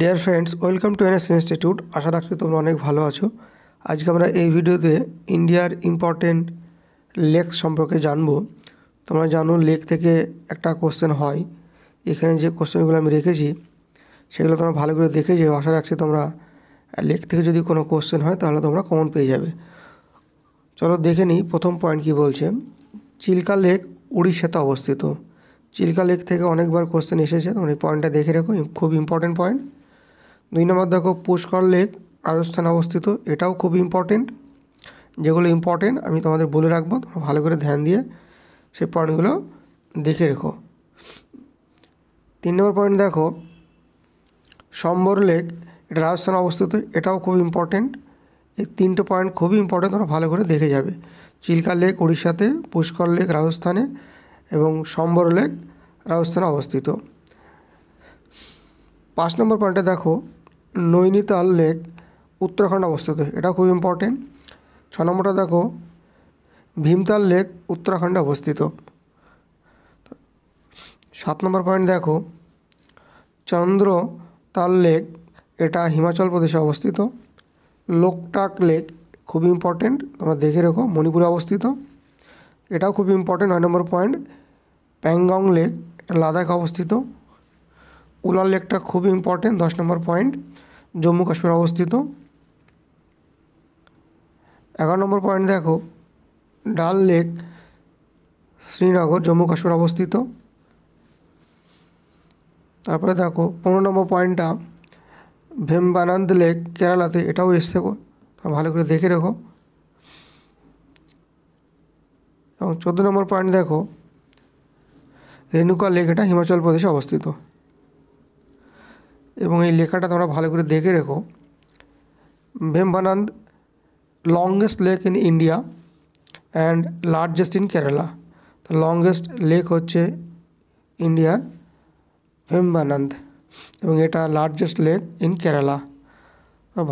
deer friends welcome to NS institute আশা রাখছি তোমরা অনেক ভালো আছো আজকে আমরা এই ভিডিওতে ইন্ডিয়ার ইম্পর্টেন্ট লেক সম্পর্কে জানবো তোমরা জানো লেক থেকে একটা কোশ্চেন হয় এখানে যে কোশ্চেনগুলো আমি রেখেছি সেগুলো তোমরা ভালো করে দেখে যে আশা রাখছি তোমরা লেক থেকে যদি কোনো কোশ্চেন হয় তাহলে তোমরা কমন পেয়ে যাবে চলো দেখে নিই প্রথম পয়েন্ট কি বলছে চিল্কা লেক উড়িষ্যাতে অবস্থিত চিল্কা লেক থেকে অনেকবার কোশ্চেন এসেছে তোমার এই পয়েন্টটা দেখে রাখো খুব ইম্পর্টেন্ট পয়েন্ট দুই নম্বর দেখো পুষ্কর লেক রাজস্থানে অবস্থিত এটাও খুব ইম্পর্টেন্ট যেগুলো ইম্পর্টেন্ট আমি তোমাদের বলে রাখবো তোমরা ভালো করে ধ্যান দিয়ে সেই পয়েন্টগুলো দেখে রেখো তিন নম্বর পয়েন্ট দেখো সম্বর লেক এটা রাজস্থানে অবস্থিত এটাও খুব ইম্পর্টেন্ট এই তিনটে পয়েন্ট খুবই ইম্পর্টেন্ট তোমরা ভালো করে দেখে যাবে চিল্কা লেক উড়িষ্যাতে পুষ্কর লেক রাজস্থানে এবং সম্বর লেক রাজস্থানে অবস্থিত পাঁচ নম্বর পয়েন্টে দেখো নৈনিতাল লেক উত্তরাখণ্ড অবস্থিত এটা খুব ইম্পর্টেন্ট ছ নম্বরটা দেখো ভীমতাল লেক উত্তরাখণ্ডে অবস্থিত সাত নম্বর পয়েন্ট দেখো চন্দ্রতাল লেক এটা হিমাচল প্রদেশে অবস্থিত লোকটাক লেক খুব ইম্পর্টেন্ট তোমরা দেখে রেখো মণিপুরে অবস্থিত এটাও খুব ইম্পর্টেন্ট নয় নম্বর পয়েন্ট প্যাংগং লেক এটা লাদাখে অবস্থিত উলাল লেকটা খুব ইম্পর্টেন্ট দশ নম্বর পয়েন্ট জম্মু কাশ্মীর অবস্থিত এগারো নম্বর পয়েন্ট দেখো ডাল লেক শ্রীনগর জম্মু কাশ্মীর অবস্থিত তারপরে দেখো পনেরো নম্বর পয়েন্টটা ভেম্বানন্দ লেক কেরালাতে এটাও এসছে ভালো করে দেখে রেখো এবং চোদ্দো নম্বর পয়েন্ট দেখো রেণুকা লেক এটা হিমাচল প্রদেশে অবস্থিত এবং এই লেখাটা তোমরা ভালো করে দেখে রেখো Vembanad longest lake in India and largest in Kerala তো লংগেস্ট লেক হচ্ছে ইন্ডিয়ার ভেম্বানন্দ এবং এটা লার্জেস্ট লেক ইন কেরালা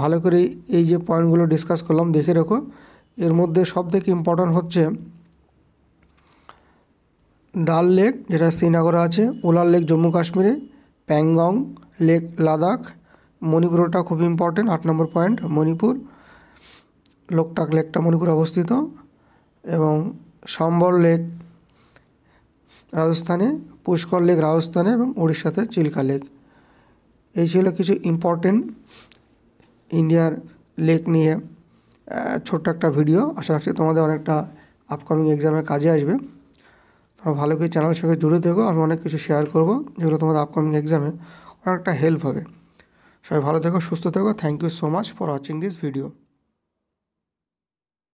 ভালো করে এই যে পয়েন্টগুলো ডিসকাস করলাম দেখে রেখো এর মধ্যে সব থেকে ইম্পর্ট্যান্ট হচ্ছে ডাল লেক যেটা শ্রীনগরে আছে ওলার লেক জম্মু কাশ্মীরে প্যাংগং লেক লাদাখ মণিপুর ওটা খুব ইম্পর্টেন্ট আট নম্বর পয়েন্ট মণিপুর লোকটাক লেকটা মণিপুরে অবস্থিত এবং সম্বল লেক রাজস্থানে পুষ্কর লেক রাজস্থানে এবং উড়িষ্যাতে চিল্কা লেক এই ছিল কিছু ইম্পর্টেন্ট ইন্ডিয়ার লেক নিয়ে ছোট্ট একটা ভিডিও আশা রাখছি তোমাদের অনেকটা আপকামিং এক্সামে কাজে আসবে তোমরা ভালো করে চ্যানেলের সঙ্গে জুড়ে থেকো আমি অনেক কিছু শেয়ার করবো যেগুলো তোমাদের আপকামিং এক্সামে অনেকটা হেল্প হবে সবাই ভালো থেকো সুস্থ থেকো thank you so much for watching this video